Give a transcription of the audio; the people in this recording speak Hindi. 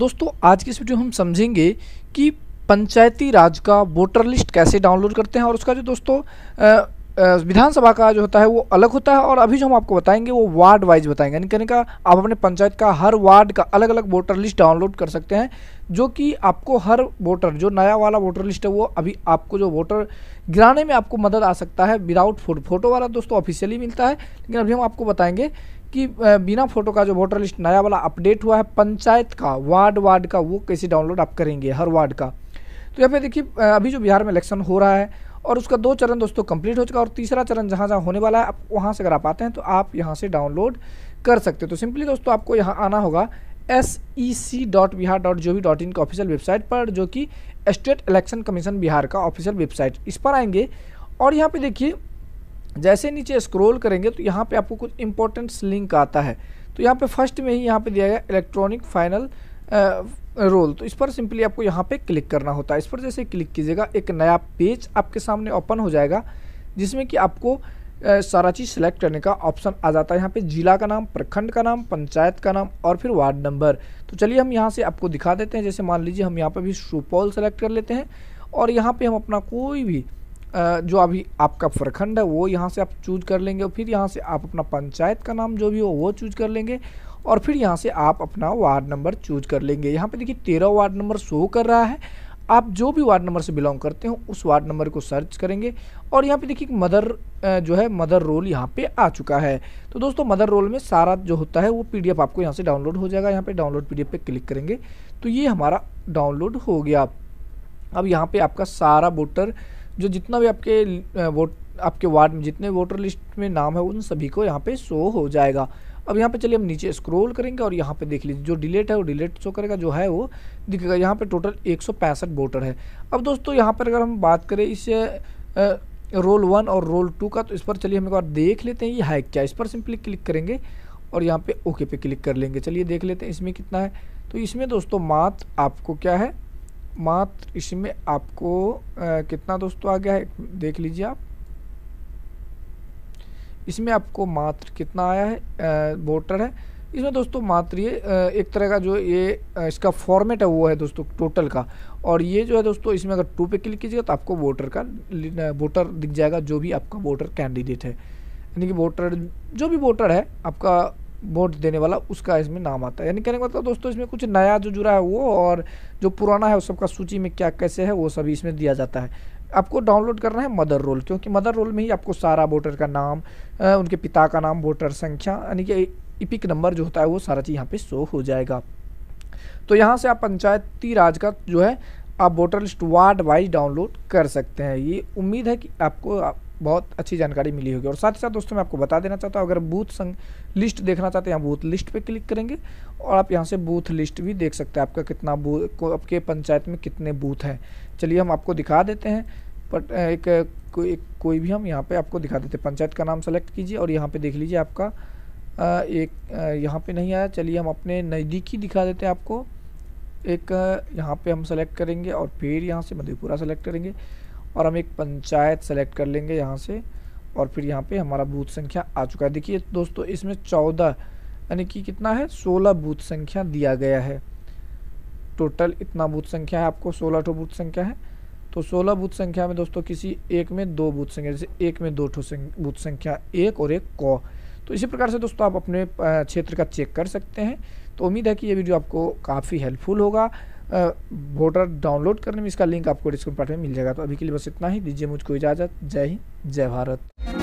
दोस्तों आज की इस वीडियो हम समझेंगे कि पंचायती राज का वोटर लिस्ट कैसे डाउनलोड करते हैं और उसका जो दोस्तों विधानसभा का जो होता है वो अलग होता है और अभी जो हम आपको बताएंगे वो वार्ड वाइज बताएंगे यानी कहने का आप अपने पंचायत का हर वार्ड का अलग अलग वोटर लिस्ट डाउनलोड कर सकते हैं जो कि आपको हर वोटर जो नया वाला वोटर लिस्ट है वो अभी आपको जो वोटर गिराने में आपको मदद आ सकता है विदाउट फोटो फोटो वाला दोस्तों ऑफिशियली मिलता है लेकिन अभी हम आपको बताएंगे कि बिना फोटो का जो वोटर लिस्ट नया वाला अपडेट हुआ है पंचायत का वार्ड वार्ड का वो कैसे डाउनलोड आप करेंगे हर वार्ड का तो यहाँ पे देखिए अभी जो बिहार में इलेक्शन हो रहा है और उसका दो चरण दोस्तों कंप्लीट हो चुका और तीसरा चरण जहाँ जहाँ होने वाला है आप वहाँ से अगर आप आते हैं तो आप यहाँ से डाउनलोड कर सकते हो तो सिंपली दोस्तों आपको यहाँ आना होगा S E C dot Bihar dot gov dot in का ऑफिशियल वेबसाइट पर जो कि स्टेट इलेक्शन कमीशन बिहार का ऑफिशियल वेबसाइट इस पर आएंगे और यहाँ पे देखिए जैसे नीचे स्क्रॉल करेंगे तो यहाँ पे आपको कुछ इंपॉर्टेंट्स लिंक आता है तो यहाँ पे फर्स्ट में ही यहाँ पे दिया गया इलेक्ट्रॉनिक फाइनल रोल तो इस पर सिंपली आपको यहाँ पे क्लिक करना होता है इस पर जैसे क्लिक कीजिएगा एक नया पेज आपके सामने ओपन हो जाएगा जिसमें कि आपको सारा चीज़ सेलेक्ट करने का ऑप्शन आ जाता है यहाँ पे जिला का नाम प्रखंड का नाम पंचायत का नाम और फिर वार्ड नंबर तो चलिए हम यहाँ से आपको दिखा देते हैं जैसे मान लीजिए हम यहाँ पर भी सुपौल सेलेक्ट कर लेते हैं और यहाँ पर हम अपना कोई भी जो अभी आपका प्रखंड है वो यहाँ से आप चूज कर लेंगे और फिर यहाँ से आप अपना पंचायत का नाम जो भी हो वो चूज कर लेंगे और फिर यहाँ से आप अपना वार्ड नंबर चूज कर लेंगे यहाँ पे देखिए तेरह वार्ड नंबर शो कर रहा है आप जो भी वार्ड नंबर से बिलोंग करते हो उस वार्ड नंबर को सर्च करेंगे और यहाँ पे देखिए मदर जो है मदर रोल यहाँ पे आ चुका है तो दोस्तों मदर रोल में सारा जो होता है वो पीडीएफ आपको यहाँ से डाउनलोड हो जाएगा यहाँ पे डाउनलोड पीडीएफ पे क्लिक करेंगे तो ये हमारा डाउनलोड हो गया अब यहाँ पर आपका सारा वोटर जो जितना भी आपके वोट आपके वार्ड में जितने वोटर लिस्ट में नाम है उन सभी को यहाँ पे शो हो जाएगा अब यहाँ पे चलिए हम नीचे स्क्रॉल करेंगे और यहाँ पे देख लीजिए जो डिलेट है वो डिलेट शो करेगा जो है वो दिखेगा यहाँ पे टोटल एक वोटर है अब दोस्तों यहाँ पर अगर हम बात करें इस रोल वन और रोल टू का तो इस पर चलिए हम एक बार देख लेते हैं ये है क्या इस पर सिंपली क्लिक करेंगे और यहाँ पे ओके पे क्लिक कर लेंगे चलिए देख लेते हैं इसमें कितना है तो इसमें दोस्तों मात्र आपको क्या है मात्र इसमें आपको आ, कितना दोस्तों आ गया है देख लीजिए आप इसमें आपको मात्र कितना आया है वोटर है इसमें दोस्तों मात्र ये एक तरह का जो ये इसका फॉर्मेट है वो है दोस्तों टोटल का और ये जो है दोस्तों इसमें अगर टू पे क्लिक कीजिएगा तो आपको वोटर का वोटर दिख जाएगा जो भी आपका वोटर कैंडिडेट है यानी कि वोटर जो भी वोटर है आपका वोट देने वाला उसका इसमें नाम आता है यानी कहने का मतलब दोस्तों इसमें कुछ नया जो जुड़ा है वो और जो पुराना है उस सबका सूची में क्या कैसे है वो सभी इसमें दिया जाता है आपको डाउनलोड करना है मदर रोल क्योंकि मदर रोल में ही आपको सारा वोटर का नाम उनके पिता का नाम वोटर संख्या यानी कि इपिक नंबर जो होता है वो सारा चीज़ यहाँ पे शो हो जाएगा तो यहाँ से आप पंचायती राज का जो है आप voter list ward wise download कर सकते हैं ये उम्मीद है कि आपको बहुत अच्छी जानकारी मिली होगी और साथ ही साथ दोस्तों मैं आपको बता देना चाहता हूँ अगर बूथ संग लिस्ट देखना चाहते हैं बूथ लिस्ट पे क्लिक करेंगे और आप यहाँ से बूथ लिस्ट भी देख सकते हैं आपका कितना बूथ आपके पंचायत में कितने बूथ हैं चलिए हम आपको दिखा देते हैं बट एक को, एक कोई भी हम यहाँ पर आपको दिखा देते हैं पंचायत का नाम सेलेक्ट कीजिए और यहाँ पर देख लीजिए आपका एक यहाँ पर नहीं आया चलिए हम अपने नज़दीकी दिखा देते हैं आपको एक यहाँ पे हम सेलेक्ट करेंगे और फिर यहाँ से मधेपुरा सेलेक्ट करेंगे और हम एक पंचायत सेलेक्ट कर लेंगे यहाँ से और फिर यहाँ पे हमारा बूथ संख्या आ चुका है देखिए दोस्तों इसमें चौदह यानी कि कितना है सोलह बूथ संख्या दिया गया है टोटल इतना बूथ संख्या है आपको सोलह ठो बूथ संख्या है तो सोलह बूथ संख्या में दोस्तों किसी एक में दो बूथ संख्या जैसे एक में दो ठो बूथ संख्या एक और एक कौ तो इसी प्रकार से दोस्तों आप अपने क्षेत्र का चेक कर सकते हैं तो उम्मीद है कि ये वीडियो आपको काफ़ी हेल्पफुल होगा वोटर डाउनलोड करने में इसका लिंक आपको डिस्क्रिप्शन पार्ट में मिल जाएगा तो अभी के लिए बस इतना ही दीजिए मुझको इजाज़त जय हिंद जय भारत